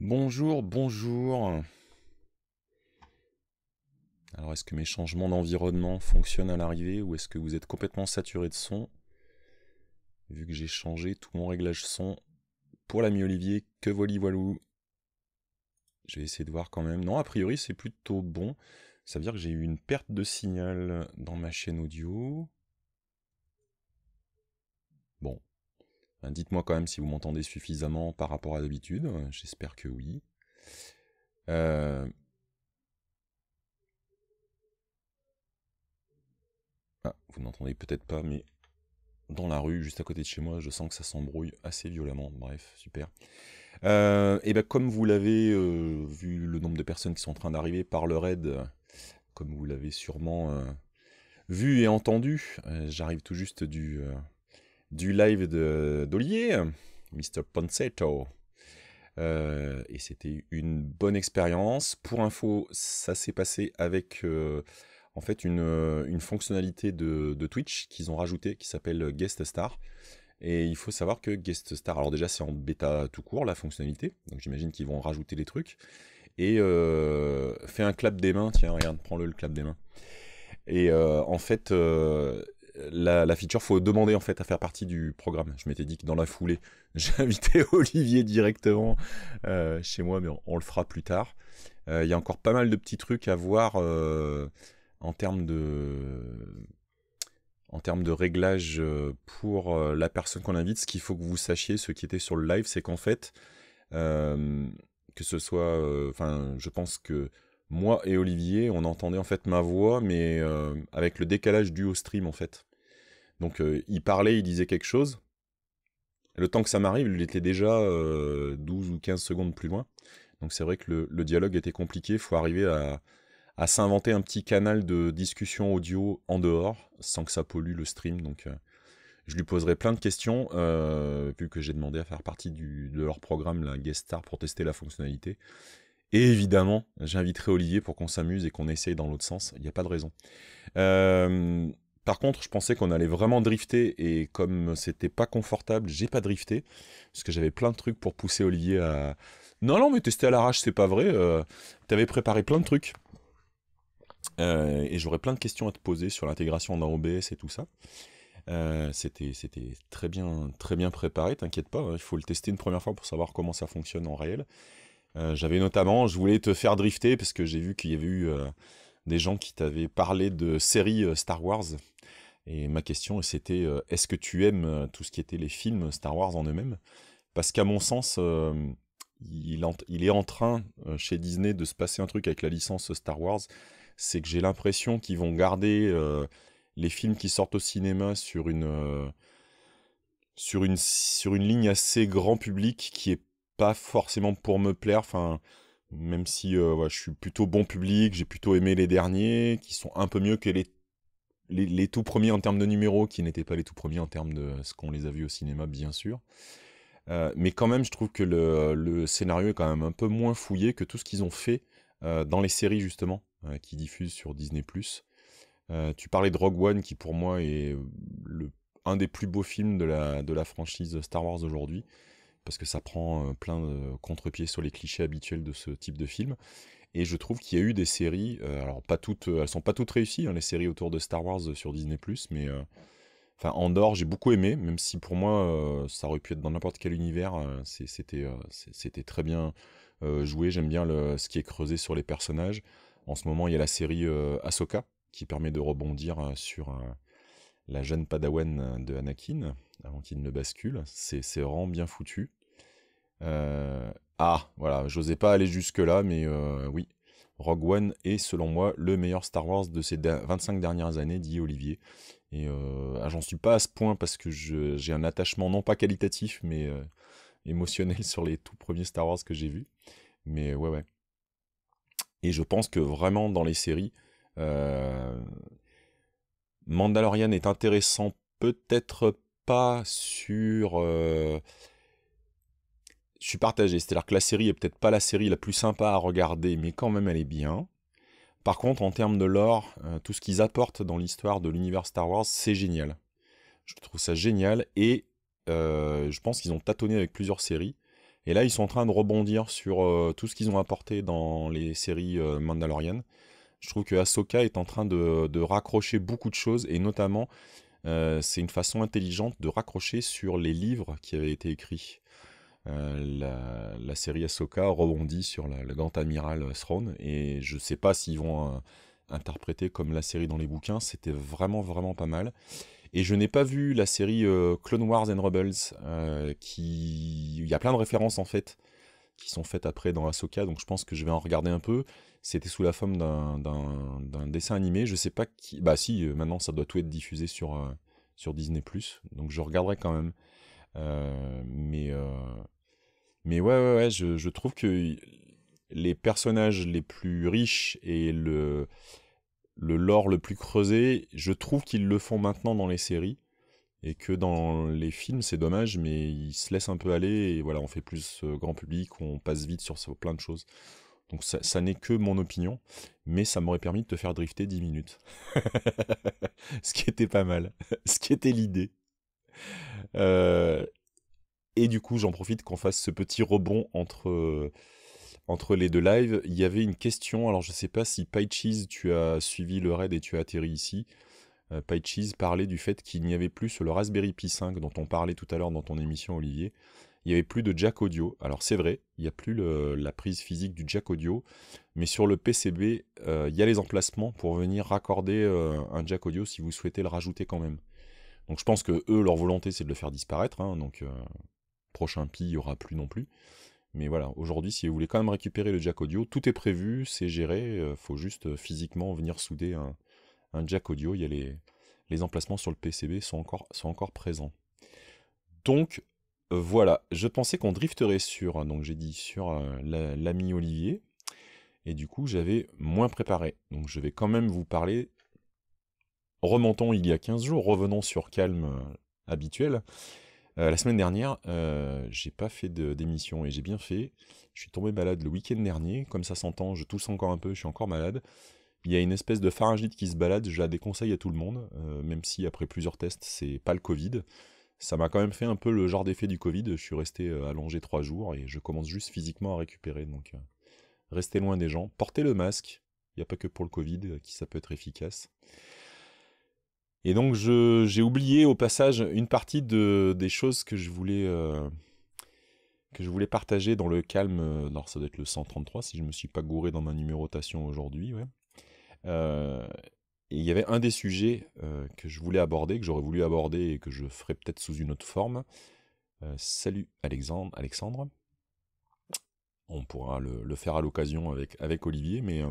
Bonjour, bonjour. Alors est-ce que mes changements d'environnement fonctionnent à l'arrivée ou est-ce que vous êtes complètement saturé de son Vu que j'ai changé tout mon réglage son pour l'ami Olivier, que voli voilou. Je vais essayer de voir quand même. Non, a priori c'est plutôt bon. Ça veut dire que j'ai eu une perte de signal dans ma chaîne audio. Bon, ben, dites-moi quand même si vous m'entendez suffisamment par rapport à d'habitude. J'espère que oui. Euh, ah, vous n'entendez peut-être pas, mais dans la rue, juste à côté de chez moi, je sens que ça s'embrouille assez violemment. Bref, super. Euh, et bien, comme vous l'avez euh, vu, le nombre de personnes qui sont en train d'arriver par le raid, comme vous l'avez sûrement vu et entendu, j'arrive tout juste du du live d'Olier, Mr. Ponsetto. Euh, et c'était une bonne expérience. Pour info, ça s'est passé avec euh, en fait une, euh, une fonctionnalité de, Twitch qu'ils ont rajoutée qui s'appelle Guest Star. Et il faut savoir que Guest Star, alors déjà c'est en bêta tout court la fonctionnalité, donc j'imagine qu'ils vont rajouter des trucs. Et euh, fais un clap des mains, tiens, regarde, prends-le le clap des mains. Et en fait, la, la, feature, faut demander en fait à faire partie du programme. Je m'étais dit que dans la foulée, j'invitais Olivier directement euh, chez moi, mais on, le fera plus tard. Euh, il y a encore pas mal de petits trucs à voir euh, en termes de en réglage pour la personne qu'on invite. Ce qu'il faut que vous sachiez, ceux qui étaient sur le live, c'est qu'en fait, que ce soit, enfin, je pense que moi et Olivier, on entendait en fait ma voix, mais avec le décalage dû au stream en fait. Donc euh, il parlait, il disait quelque chose. Le temps que ça m'arrive, il était déjà 12 euh, ou 15 secondes plus loin. Donc c'est vrai que le, dialogue était compliqué, il faut arriver à, s'inventer un petit canal de discussion audio en dehors, sans que ça pollue le stream. Donc euh, je lui poserai plein de questions, vu que j'ai demandé à faire partie de leur programme, la Guest Star, pour tester la fonctionnalité. Et évidemment, j'inviterai Olivier pour qu'on s'amuse et qu'on essaye dans l'autre sens, il n'y a pas de raison. Euh, par contre, je pensais qu'on allait vraiment drifter et comme c'était pas confortable, j'ai pas drifté parce que j'avais plein de trucs pour pousser Olivier à. Non, non, mais tester à l'arrache, c'est pas vrai. Euh, t'avais préparé plein de trucs. Euh, et j'aurais plein de questions à te poser sur l'intégration dans OBS et tout ça. Euh, c'était très bien, très bien préparé, t'inquiète pas, hein, il faut le tester une première fois pour savoir comment ça fonctionne en réel. J'avais notamment, je voulais te faire drifter parce que j'ai vu qu'il y avait eu des gens qui t'avaient parlé de séries Star Wars et ma question, c'était euh, est-ce que tu aimes euh, tout ce qui était les films Star Wars en eux-mêmes Parce qu'à mon sens, euh, il, il, est en train chez Disney de se passer un truc avec la licence Star Wars. C'est que j'ai l'impression qu'ils vont garder les films qui sortent au cinéma sur une sur une, sur une ligne assez grand public qui est pas forcément pour me plaire. Enfin, même si je suis plutôt bon public, j'ai plutôt aimé les derniers qui sont un peu mieux que les les, tout premiers en termes de numéros, qui n'étaient pas les tout premiers en termes de ce qu'on les a vus au cinéma, bien sûr. Euh, mais quand même, je trouve que le, scénario est quand même un peu moins fouillé que tout ce qu'ils ont fait euh, dans les séries, justement, euh, qui diffusent sur Disney. tu parlais de Rogue One, qui pour moi est un des plus beaux films de la, de la franchise Star Wars aujourd'hui, parce que ça prend plein de contre-pieds sur les clichés habituels de ce type de film. Et je trouve qu'il y a eu des séries, euh, alors pas toutes, euh, elles sont pas toutes réussies, hein, les séries autour de Star Wars euh, sur Disney+, mais enfin Andorre, j'ai beaucoup aimé, même si pour moi ça aurait pu être dans n'importe quel univers, c'était c'était très bien joué. J'aime bien le, ce qui est creusé sur les personnages. En ce moment, il y a la série Ahsoka qui permet de rebondir sur la jeune padawan de Anakin avant qu'il ne bascule. C'est vraiment bien foutu. Euh, ah, voilà, j'osais pas aller jusque-là, mais euh, oui. Rogue One est, selon moi, le meilleur Star Wars de ces 25 dernières années, dit Olivier. Et euh, ah, j'en suis pas à ce point parce que j'ai un attachement non pas qualitatif, mais euh, émotionnel sur les tout premiers Star Wars que j'ai vus. Mais ouais, ouais. Et je pense que vraiment dans les séries, Mandalorian est intéressant peut-être pas sur je suis partagé. C'est-à-dire que la série est peut-être pas la série la plus sympa à regarder, mais quand même elle est bien. Par contre, en termes de lore, euh, tout ce qu'ils apportent dans l'histoire de l'univers Star Wars, c'est génial. Je trouve ça génial et euh, je pense qu'ils ont tâtonné avec plusieurs séries. Et là, ils sont en train de rebondir sur euh, tout ce qu'ils ont apporté dans les séries Mandalorian. Je trouve que Ahsoka est en train de raccrocher beaucoup de choses et notamment, c'est une façon intelligente de raccrocher sur les livres qui avaient été écrits euh, la, série Ahsoka rebondit sur la, la grande amiral Thrawn, et je sais pas s'ils vont euh, interpréter comme la série dans les bouquins, c'était vraiment vraiment pas mal. Et je n'ai pas vu la série euh, Clone Wars and Rebels, qui... Il y a plein de références en fait, qui sont faites après dans Ahsoka, donc je pense que je vais en regarder un peu. C'était sous la forme d'un dessin animé, je sais pas qui... Bah si, maintenant ça doit tout être diffusé sur, sur Disney+, donc je regarderai quand même. Euh, mais, euh, mais ouais, ouais, ouais je, je, trouve que les personnages les plus riches et le, le lore le plus creusé, je trouve qu'ils le font maintenant dans les séries et que dans les films, c'est dommage, mais ils se laissent un peu aller, et voilà, on fait plus euh, grand public, on passe vite sur, plein de choses. Donc ça, ça n'est que mon opinion, mais ça m'aurait permis de te faire drifter 10 minutes. Ce qui était pas mal, ce qui était l'idée. Euh, et du coup, j'en profite qu'on fasse ce petit rebond entre entre les deux lives, il y avait une question. Alors, je ne sais pas si PyCheese, tu as suivi le raid et tu as atterri ici. Euh, Pycheese parlait du fait qu'il n'y avait plus sur le Raspberry Pi 5 dont on parlait tout à l'heure dans ton émission, Olivier. Il n'y avait plus de jack audio. Alors, c'est vrai, il n'y a plus la prise physique du jack audio. Mais sur le PCB, euh, il y a les emplacements pour venir raccorder un jack audio si vous souhaitez le rajouter quand même. Donc je pense que eux, leur volonté, c'est de le faire disparaître. Hein. donc euh, prochain pi, il n'y aura plus non plus. Mais voilà, aujourd'hui, si vous voulez quand même récupérer le jack audio, tout est prévu, c'est géré. Il euh, faut juste euh, physiquement venir souder un, jack audio. Il y a les, emplacements sur le PCB sont encore, sont encore présents. Donc voilà, je pensais qu'on drifterait sur, hein, donc j'ai dit sur l'ami Olivier, et du coup j'avais moins préparé. Donc je vais quand même vous parler remontons il y a 15 jours, revenons sur calme euh, habituel. Euh, la semaine dernière, euh, j'ai pas fait d'émission et j'ai bien fait. Je suis tombé malade le week-end dernier. Comme ça s'entend, je tousse encore un peu, je suis encore malade. Il y a une espèce de pharyngite qui se balade, je la déconseille à tout le monde, même si après plusieurs tests, c'est pas le Covid. Ça m'a quand même fait un peu le genre d'effet du Covid. Je suis resté allongé trois jours et je commence juste physiquement à récupérer. Donc, restez loin des gens, portez le masque. Il n'y a pas que pour le Covid qui ça peut être efficace. Et donc j'ai oublié au passage une partie de, des choses que je voulais euh, que je voulais partager dans le calme. Euh, alors ça doit être le 133 si je ne me suis pas gouré dans ma numérotation aujourd'hui. Euh, il y avait un des sujets que je voulais aborder, que j'aurais voulu aborder et que je ferai peut-être sous une autre forme. salut Alexandre, Alexandre. On pourra le, le faire à l'occasion avec, avec Olivier, mais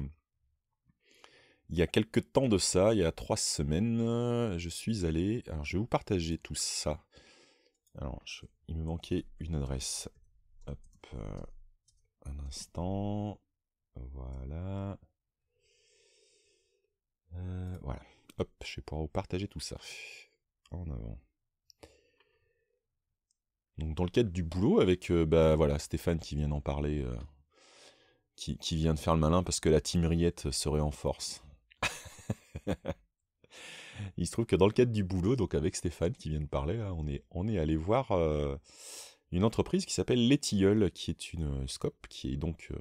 il y a quelques temps de ça, il y a trois semaines, euh, je suis allé. Alors, je vais vous partager tout ça. Alors, il me manquait une adresse. Hop, euh, un instant. Voilà. Euh, voilà. Hop, je vais pouvoir vous partager tout ça. En avant. Donc dans le cadre du boulot avec bah, voilà, Stéphane qui vient d'en parler, qui, vient de faire le malin parce que la team serait en force. Il se trouve que dans le cadre du boulot, donc avec Stéphane qui vient de parler, on, est, allé voir euh, une entreprise qui s'appelle Les qui est une euh, scope, qui est donc euh,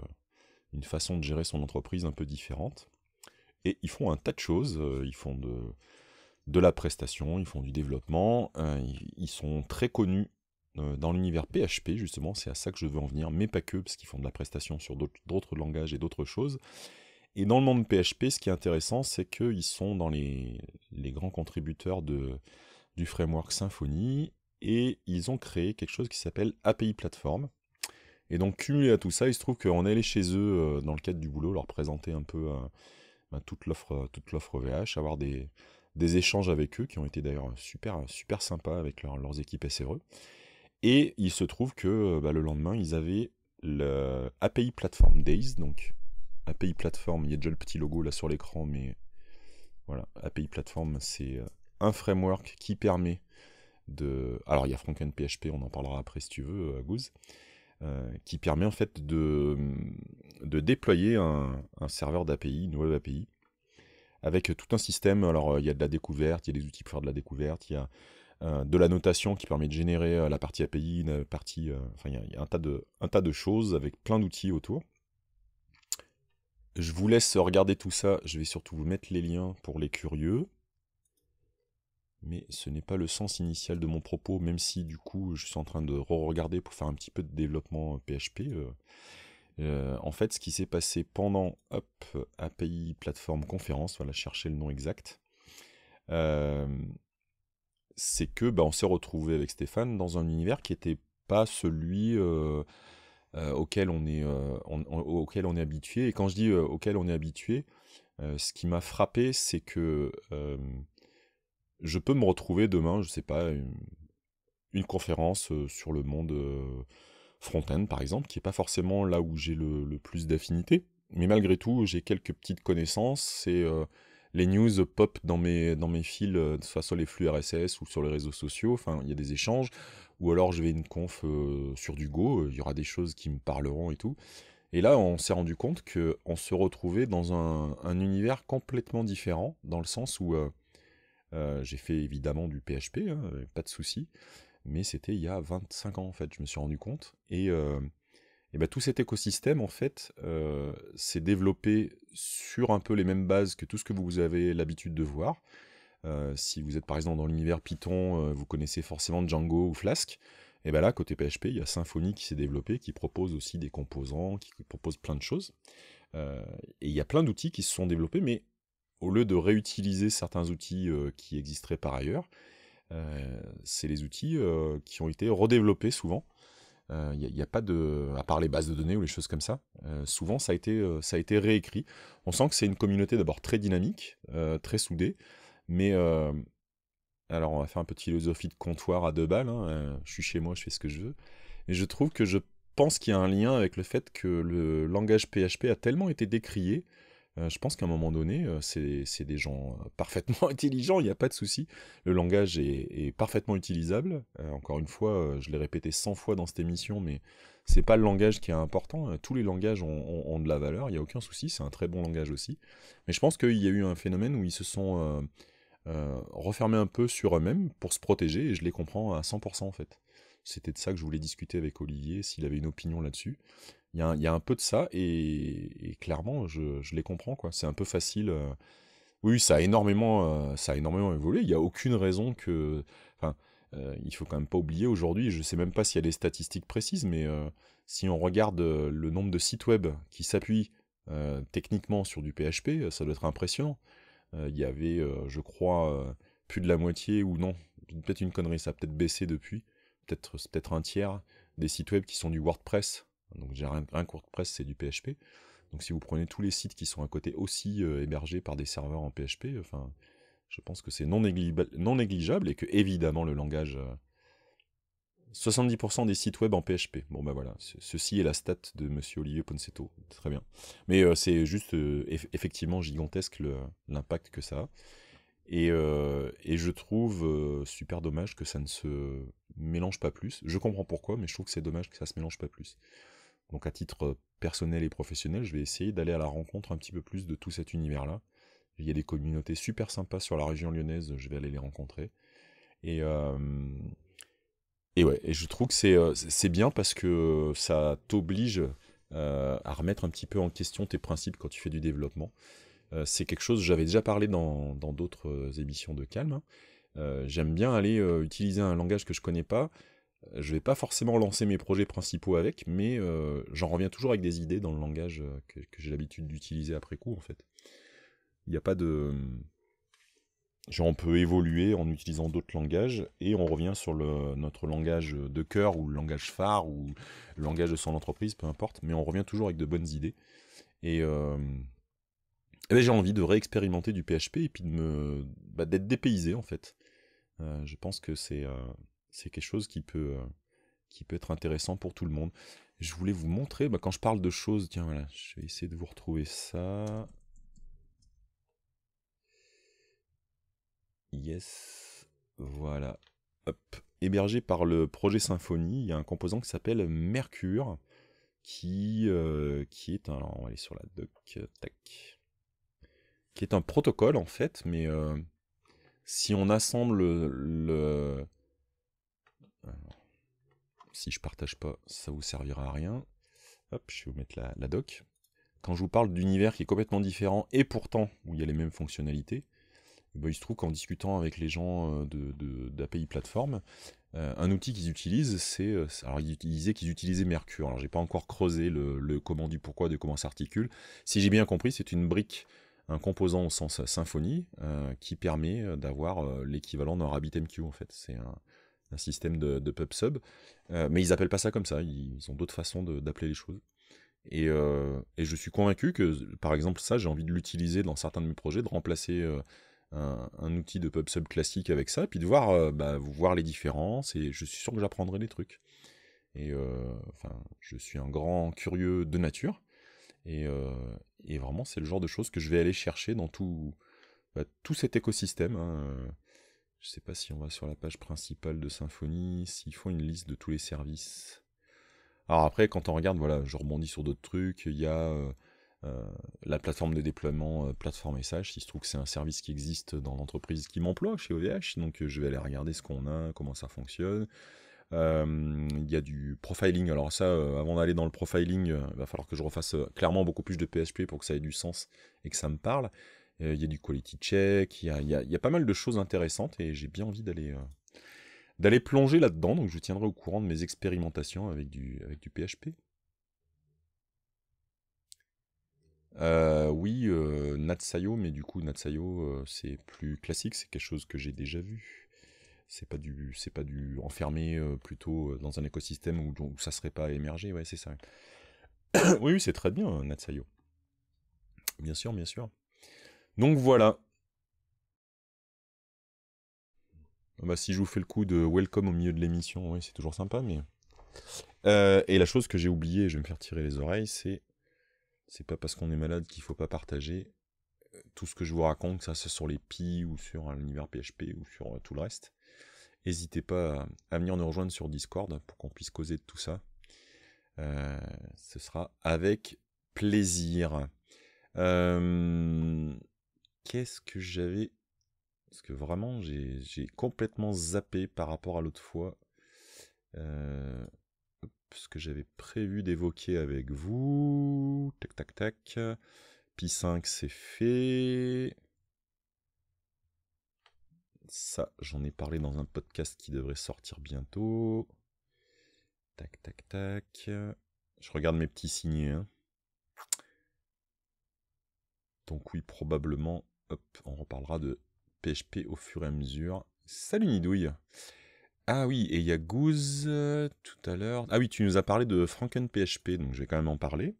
une façon de gérer son entreprise un peu différente. Et ils font un tas de choses. Ils font de, la prestation, ils font du développement. Ils, ils, sont très connus dans l'univers PHP, justement. C'est à ça que je veux en venir, mais pas que, parce qu'ils font de la prestation sur d'autres langages et d'autres choses. Et dans le monde PHP, ce qui est intéressant, c'est qu'ils sont dans les, grands contributeurs du framework Symfony et ils ont créé quelque chose qui s'appelle API Platform. Et donc, cumulé à tout ça, il se trouve qu'on est allé chez eux, euh, dans le cadre du boulot, leur présenter un peu euh, ben, toute l'offre euh, toute l'offre VH, avoir des, échanges avec eux qui ont été d'ailleurs super, super sympas avec leurs équipes SRE. Et il se trouve que ben, le lendemain, ils avaient le API Platform Days, donc API Platform, il y a déjà le petit logo là sur l'écran, mais voilà, API Platform, c'est euh, un framework qui permet de... Alors il y a Franken PHP, on en parlera après si tu veux, euh, Goose, euh, qui permet en fait de, mm, de déployer un, serveur d'API, une web API, avec tout un système. Alors il y a de la découverte, il y a des outils pour faire de la découverte, il y a de la notation qui permet de générer la partie API, une partie, enfin il y, a un tas de, un tas de choses avec plein d'outils autour. Je vous laisse regarder tout ça. Je vais surtout vous mettre les liens pour les curieux. Mais ce n'est pas le sens initial de mon propos, même si du coup je suis en train de re-regarder pour faire un petit peu de développement PHP. Euh, euh. Euh, en fait, ce qui s'est passé pendant hop, API Platform Conférence, voilà, chercher le nom exact, c'est que bah, on s'est retrouvé avec Stéphane dans un univers qui n'était pas celui euh, auquel on est, euh, auquel on est habitué. Et quand je dis euh, auquel on est habitué, ce qui m'a frappé, c'est que je peux me retrouver demain, je sais pas, une, conférence sur le monde front-end, par exemple, qui n'est pas forcément là où j'ai le, le plus d'affinité. Mais malgré tout, j'ai quelques petites connaissances C'est les news pop dans mes, dans mes fils, euh, soit sur les flux RSS ou sur les réseaux sociaux, enfin il y a des échanges, ou alors je vais une conf euh, sur du Go, euh, il y aura des choses qui me parleront et tout. Et là, on s'est rendu compte que on se retrouvait dans un, univers complètement différent, dans le sens où j'ai fait évidemment du PHP, hein, pas de souci, mais c'était il y a 25 ans en fait, je me suis rendu compte. Et et bien bah, tout cet écosystème, en fait, euh, s'est développé sur un peu les mêmes bases que tout ce que vous avez l'habitude de voir. Euh, si vous êtes par exemple dans l'univers Python, euh, vous connaissez forcément Django ou Flask. Et bien bah là, côté PHP, il y a Symfony qui s'est développé, qui propose aussi des composants, qui propose plein de choses. et il y a plein d'outils qui se sont développés, mais au lieu de réutiliser certains outils qui existeraient par ailleurs, c'est les outils qui ont été redéveloppés souvent il euh, n'y a, pas de, à part les bases de données ou les choses comme ça, euh, souvent euh, ça a, été, réécrit. On sent que c'est une communauté d'abord très dynamique, très soudée, mais alors on va faire un peu de philosophie de comptoir à deux balles, hein, je suis chez moi, je fais ce que je veux, et je trouve que je pense qu'il y a un lien avec le fait que le langage PHP a tellement été décrié euh, je pense qu'à un moment donné, euh, c'est des gens euh, parfaitement intelligents, il n'y a pas de souci. Le langage est, parfaitement utilisable. encore une fois, je l'ai répété 100 fois dans cette émission, mais c'est pas le langage qui est important. tous les langages ont, ont de la valeur, il n'y a aucun souci, c'est un très bon langage aussi. Mais je pense qu'il y a eu un phénomène où ils se sont refermés un peu sur eux-mêmes pour se protéger, et je les comprends à 100% en fait. C'était de ça que je voulais discuter avec Olivier, s'il avait une opinion là-dessus. Il y, a un peu de ça, et, clairement, je, les comprends, quoi. C'est un peu facile. Euh, oui, ça a énormément, euh, ça a énormément évolué. Il n'y a aucune raison que. Enfin, euh, il faut quand même pas oublier aujourd'hui, je ne sais même pas s'il y a des statistiques précises, mais si on regarde le nombre de sites web qui s'appuient techniquement sur du PHP, ça doit être impressionnant. Il y avait, je crois, plus de la moitié, ou non, peut-être une connerie, ça a peut-être baissé depuis, peut-être peut un tiers des sites web qui sont du WordPress. Donc un, court de presse c'est du PHP. Donc si vous prenez tous les sites qui sont à côté aussi euh, hébergés par des serveurs en PHP, enfin, je pense que c'est non, non, négligeable et que évidemment le langage... 70% euh, des sites web en PHP. Bon ben voilà, ceci est la stat de monsieur Olivier Ponceto. Très bien. Mais euh, c'est juste effectivement gigantesque l'impact que ça a. Et, je trouve super dommage que ça ne se mélange pas plus. Je comprends pourquoi, mais je trouve que c'est dommage que ça se mélange pas plus. Donc à titre euh, personnel et professionnel, je vais essayer d'aller à la rencontre un petit peu plus de tout cet univers-là. Il y a des communautés super sympas sur la région lyonnaise, je vais aller les rencontrer. Et, euh, ouais, je trouve que euh, c'est bien parce que ça t'oblige à remettre un petit peu en question tes principes quand tu fais du développement. c'est quelque chose, j'avais déjà parlé dans d'autres émissions de Calme. Hein. J'aime bien aller utiliser un langage que je connais pas, euh, je ne vais pas forcément lancer mes projets principaux avec, mais euh, j'en reviens toujours avec des idées dans le langage euh, que, j'ai l'habitude d'utiliser après coup, en fait. Il n'y a pas de... Genre on peut évoluer en utilisant d'autres langages, et on revient sur notre langage de cœur, ou le langage phare, ou le langage de son entreprise, peu importe, mais on revient toujours avec de bonnes idées. Et... Eh ben, j'ai envie de réexpérimenter du PHP et puis de bah, d'être dépaysé en fait. je pense que c'est c'est quelque chose qui peut, euh, qui peut être intéressant pour tout le monde. Je voulais vous montrer, bah, quand je parle de choses, tiens voilà, je vais essayer de vous retrouver ça. Yes, voilà. Hébergé par le projet Symphonie, il y a un composant qui s'appelle Mercure, qui, euh, qui est un... Alors, on va aller sur la doc, Qui est un protocole en fait, mais euh, si on assemble le, si je partage pas, ça vous servira à rien. Hop, je vais vous mettre la, doc. Quand je vous parle d'univers qui est complètement différent et pourtant où il y a les mêmes fonctionnalités, eh ben, il se trouve qu'en discutant avec les gens d'API euh, de, plateforme, euh, un outil qu'ils utilisent, c'est. Euh, alors, ils disaient qu'ils utilisaient Mercure. Alors, j'ai pas encore creusé le, comment du pourquoi, de comment s'articule. Si j'ai bien compris, c'est une brique, un composant au sens symphonie, qui permet d'avoir l'équivalent d'un RabbitMQ, en fait. C'est un un système de, PubSub, pub sub. Euh, mais ils appellent pas ça comme ça, ils, ont d'autres façons d'appeler les choses. Euh, et, je suis convaincu que, par exemple, ça, j'ai envie de l'utiliser dans certains de mes projets, de remplacer euh, un, outil de pub sub classique avec ça, puis de voir, bah, voir les différences, et je suis sûr que j'apprendrai des trucs. Et enfin, je suis un grand curieux de nature, et, vraiment, c'est le genre de choses que je vais aller chercher dans tout, bah, cet écosystème. Hein, je sais pas si on va sur la page principale de Symfony, s'ils font une liste de tous les services. Alors après, quand on regarde, voilà, je rebondis sur d'autres trucs, il y a euh, euh, la plateforme de déploiement, euh, plateforme SH, il se trouve que c'est un service qui existe dans l'entreprise qui m'emploie chez OVH, donc je vais aller regarder ce qu'on a, comment ça fonctionne. Il y a du profiling, alors ça, avant d'aller dans le profiling, il va falloir que je refasse clairement beaucoup plus de PHP pour que ça ait du sens et que ça me parle. Euh, il y a du quality check, il y a, pas mal de choses intéressantes et j'ai bien envie d'aller euh, d'aller plonger là-dedans. Donc je vous tiendrai au courant de mes expérimentations avec du, avec du PHP. Euh, oui, Natsayo, mais du coup Natsayo c'est plus classique, c'est quelque chose que j'ai déjà vu. C'est pas du, c'est pas du enfermé plutôt dans un écosystème où, ça ça serait pas émergé, ouais c'est ça. oui, c'est très bien Natsayo. Bien sûr, bien sûr. Donc voilà. Ah bah, si je vous fais le coup de welcome au milieu de l'émission, oui, c'est toujours sympa, mais. Euh, et la chose que j'ai oubliée, je vais me faire tirer les oreilles, c'est. C'est pas parce qu'on est malade qu'il ne faut pas partager euh, tout ce que je vous raconte, que ça soit sur les pi ou sur hein, l'univers PHP ou sur euh, tout le reste. N'hésitez pas à, venir nous rejoindre sur Discord pour qu'on puisse causer de tout ça. ce sera avec plaisir. Euh qu'est-ce que j'avais Parce que vraiment, j'ai complètement zappé par rapport à l'autre fois. Euh, ce que j'avais prévu d'évoquer avec vous. Tac, tac, tac. Pi 5, c'est fait. Ça, j'en ai parlé dans un podcast qui devrait sortir bientôt. Tac, tac, tac. Je regarde mes petits signés. Hein. Donc oui, probablement on reparlera de PHP au fur et à mesure. Salut Nidouille Ah oui, et il y a euh, tout à l'heure. Ah oui, tu nous as parlé de FrankenPHP, donc je vais quand même en parler.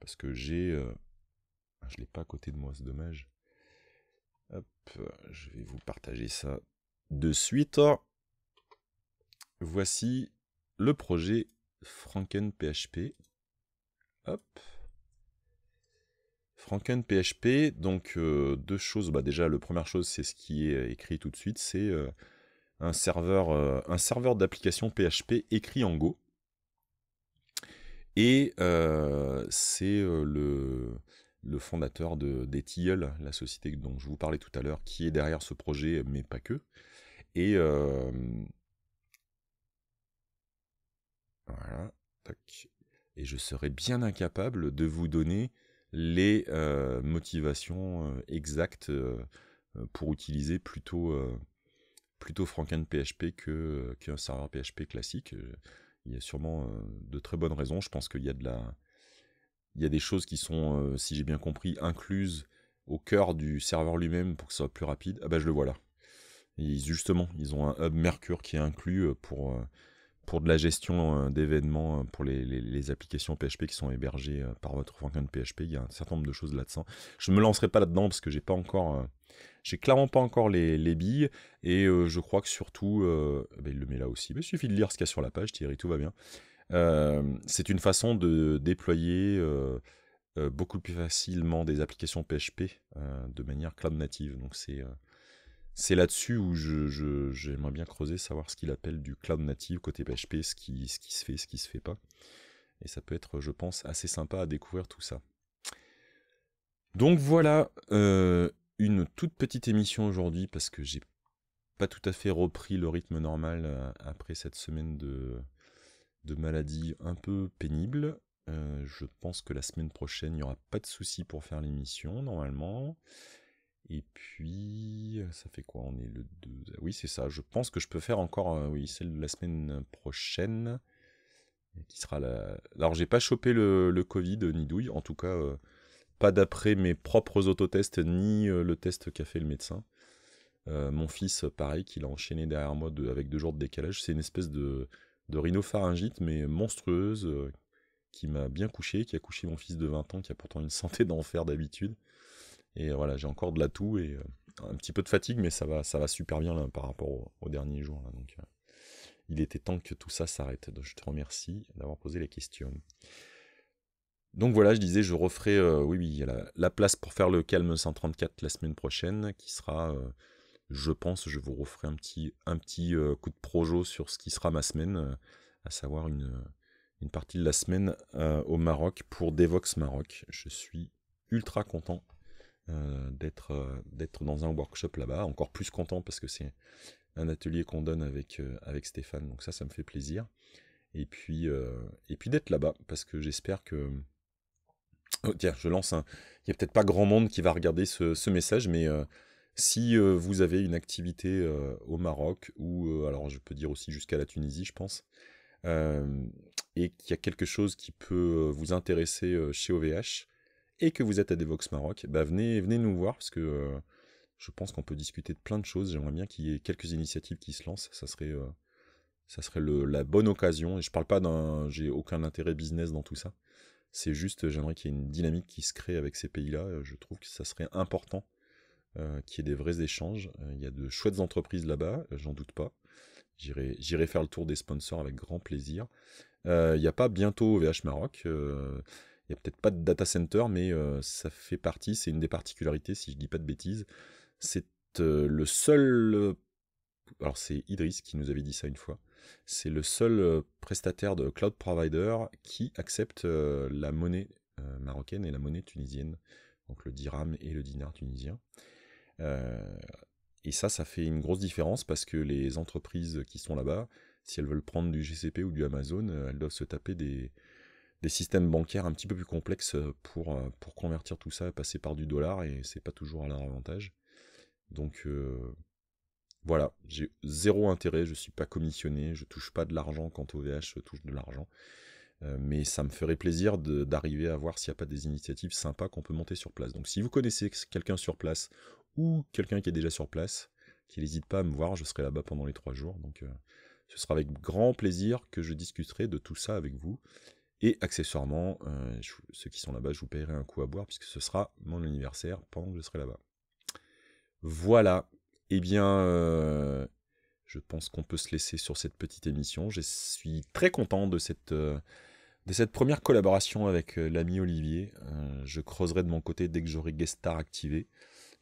Parce que j'ai... Euh, ah, je ne l'ai pas à côté de moi, c'est dommage. Hop, je vais vous partager ça de suite. Voici le projet FrankenPHP. Hop. FrankenPHP, PHP, donc euh, deux choses. Bah, déjà, la première chose, c'est ce qui est écrit tout de suite, c'est euh, un serveur, euh, serveur d'application PHP écrit en Go. Et c'est le, fondateur de, des la société dont je vous parlais tout à l'heure, qui est derrière ce projet, mais pas que. Et voilà, Et je serais bien incapable de vous donner les euh, motivations euh, exactes euh, pour utiliser plutôt, plutôt Franken-PHP qu'un serveur PHP classique. Il y a sûrement de très bonnes raisons. Je pense qu'il y a de la... Il y a des choses qui sont, si j'ai bien compris, incluses au cœur du serveur lui-même pour que ça soit plus rapide. Ah bah je le vois là. Et justement, ils ont un hub Mercure qui est inclus pour pour de la gestion euh, d'événements euh, pour les, applications PHP qui sont hébergées euh, par votre frontend PHP. Il y a un certain nombre de choses là-dedans. Je ne me lancerai pas là-dedans parce que j'ai pas encore, j'ai clairement pas encore les, billes. Et je crois que surtout, eh ben, il le met là aussi. Mais il suffit de lire ce qu'il y a sur la page, Thierry, tout va bien. c'est une façon de déployer beaucoup plus facilement des applications PHP de manière cloud native. Donc c'est c'est là-dessus où j'aimerais bien creuser, savoir ce qu'il appelle du cloud native côté PHP, ce qui, se fait, ce qui se fait pas. Et ça peut être, je pense, assez sympa à découvrir tout ça. Donc voilà, euh, une toute petite émission aujourd'hui parce que j'ai pas tout à fait repris le rythme normal euh, après cette semaine de, maladie un peu pénible. Euh, je pense que la semaine prochaine, il n'y aura pas de souci pour faire l'émission, normalement. Et puis, euh, ça fait quoi On est le 2. Ah oui, c'est ça. Je pense que je peux faire encore euh, oui, celle de la semaine prochaine. Euh, qui sera la... Alors, j'ai pas chopé le, Covid, ni douille. En tout cas, pas d'après mes propres autotests, ni le test qu'a fait le médecin. mon fils, pareil, qu'il a enchaîné derrière moi avec deux jours de décalage. C'est une espèce de, de rhinopharyngite, mais monstrueuse, qui m'a bien couché, qui a couché mon fils de 20 ans, qui a pourtant une santé d'enfer d'habitude. Et voilà, j'ai encore de l'atout et euh, un petit peu de fatigue, mais ça va, ça va super bien là, par rapport aux au derniers jours. donc, euh, il était temps que tout ça s'arrête. je te remercie d'avoir posé les questions. Donc voilà, je disais, je referai, euh, oui, la, place pour faire le calme 134 la semaine prochaine, qui sera, je pense, je vous referai un petit, un petit coup de projo sur ce qui sera ma semaine, à savoir une, une partie de la semaine au Maroc pour Devox Maroc. Je suis ultra content euh, euh, d'être dans un workshop là-bas. Encore plus content parce que c'est un atelier qu'on donne avec euh, avec Stéphane. Donc ça, ça me fait plaisir. Et puis et puis d'être là-bas parce que j'espère que oh, tiens, je lance un. Il y a peut-être pas grand monde qui va regarder ce message, mais si vous avez une activité au Maroc ou alors je peux dire aussi jusqu'à la Tunisie, je pense. et qu'il y a quelque chose qui peut vous intéresser chez OVH, et que vous êtes à Devox Maroc, bah, venez, venez nous voir parce que euh, je pense qu'on peut discuter de plein de choses. J'aimerais bien qu'il y ait quelques initiatives qui se lancent. Ça serait, euh, ça serait la bonne occasion. Et je parle pas d'un. J'ai aucun intérêt business dans tout ça. C'est juste, j'aimerais qu'il y ait une dynamique qui se crée avec ces pays-là. Je trouve que ça serait important euh, qu'il y ait des vrais échanges. Euh, il y a de chouettes entreprises là-bas, j'en doute pas. J'irai faire le tour des sponsors avec grand plaisir. Il n'y a pas bientôt VH Maroc. Il n'y a peut-être pas de data center, mais euh, ça fait partie, c'est une des particularités, si je ne dis pas de bêtises. C'est euh, le seul. Euh, alors, c'est Idris qui nous avait dit ça une fois. C'est le seul prestataire de cloud provider qui accepte la monnaie marocaine et la monnaie tunisienne, donc le dirham et le dinar tunisien. et ça, ça fait une grosse différence parce que les entreprises qui sont là-bas, si elles veulent prendre du GCP ou du Amazon, elles doivent se taper des, systèmes bancaires un petit peu plus complexes euh, pour, euh, pour convertir tout ça, passer par du dollar, et c'est pas toujours à leur avantage. Donc euh, voilà, j'ai zéro intérêt, je suis pas commissionné, je touche pas de l'argent quand OVH je touche de l'argent. mais ça me ferait plaisir d'arriver à voir s'il n'y a pas des initiatives sympas qu'on peut monter sur place. Donc si vous connaissez quelqu'un sur place ou quelqu'un qui est déjà sur place, qui n'hésite pas à me voir, je serai là-bas pendant les trois jours. Donc ce sera avec grand plaisir que je discuterai de tout ça avec vous et accessoirement, euh, ceux qui sont là-bas, je vous paierai un coup à boire puisque ce sera mon anniversaire pendant que je serai là-bas. Voilà. Eh bien, euh, je pense qu'on peut se laisser sur cette petite émission. Je suis très content de cette, euh, de cette première collaboration avec l'ami Olivier. je creuserai de mon côté dès que j'aurai Guest Star activé.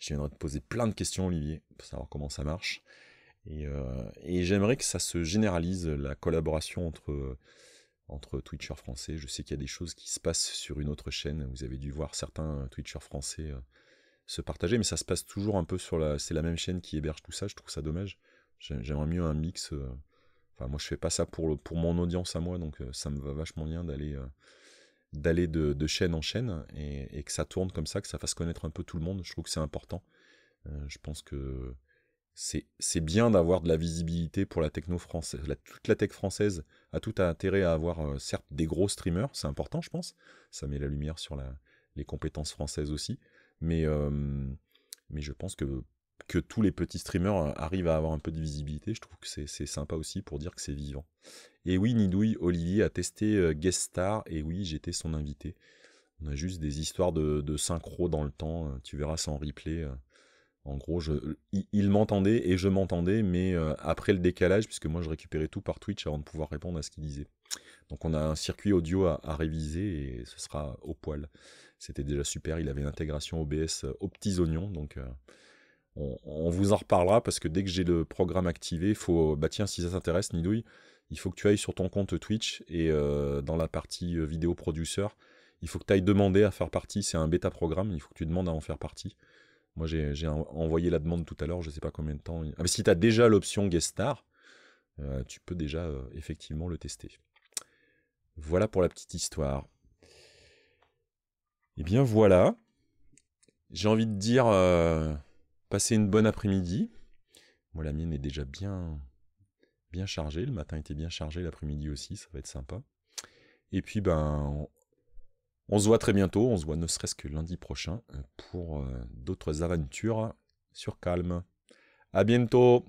Je viendrai te poser plein de questions, Olivier, pour savoir comment ça marche. et j'aimerais que ça se généralise, la collaboration entre entre Twitchers français. Je sais qu'il y a des choses qui se passent sur une autre chaîne. Vous avez dû voir certains euh, Twitchers français euh, se partager, mais ça se passe toujours un peu sur la. C'est la même chaîne qui héberge tout ça. Je trouve ça dommage. J'aimerais mieux un mix. Euh, enfin, moi, je fais pas ça pour, pour mon audience à moi, donc ça me va vachement bien d'aller d'aller de, chaîne en chaîne et, que ça tourne comme ça, que ça fasse connaître un peu tout le monde. Je trouve que c'est important. je pense que c'est bien d'avoir de la visibilité pour la techno française. toute la tech française a tout intérêt à avoir, euh, certes, des gros streamers, c'est important, je pense. Ça met la lumière sur les compétences françaises aussi. Mais, euh, je pense que, tous les petits streamers euh, arrivent à avoir un peu de visibilité. Je trouve que c'est sympa aussi pour dire que c'est vivant. Et oui, Nidouille, Olivier a testé GuestStar. Et oui, j'étais son invité. On a juste des histoires de, de synchro dans le temps. Tu verras ça en replay. En gros, il m'entendait et je m'entendais, mais euh, après le décalage, puisque moi je récupérais tout par Twitch avant de pouvoir répondre à ce qu'il disait. Donc on a un circuit audio à, réviser et ce sera au poil. C'était déjà super, il avait l'intégration OBS euh, aux petits oignons, donc euh, on, vous en reparlera parce que dès que j'ai le programme activé, faut, bah tiens, si ça t'intéresse, Nidouille, il faut que tu ailles sur ton compte Twitch et dans la partie vidéo produceur, il faut que tu ailles demander à faire partie, c'est un bêta programme, il faut que tu demandes à en faire partie. Moi, j'ai envoyé la demande tout à l'heure, je ne sais pas combien de temps. Ah, mais si tu as déjà l'option Guest Star, euh, tu peux déjà euh, effectivement le tester. Voilà pour la petite histoire. Eh bien voilà. J'ai envie de dire, euh, passez une bonne après-midi. Moi, la mienne est déjà bien, bien chargée. Le matin était bien chargé, l'après-midi aussi, ça va être sympa. Et puis, ben, on se voit très bientôt, on se voit ne serait-ce que lundi prochain euh, pour euh, d'autres aventures sur Calme. À bientôt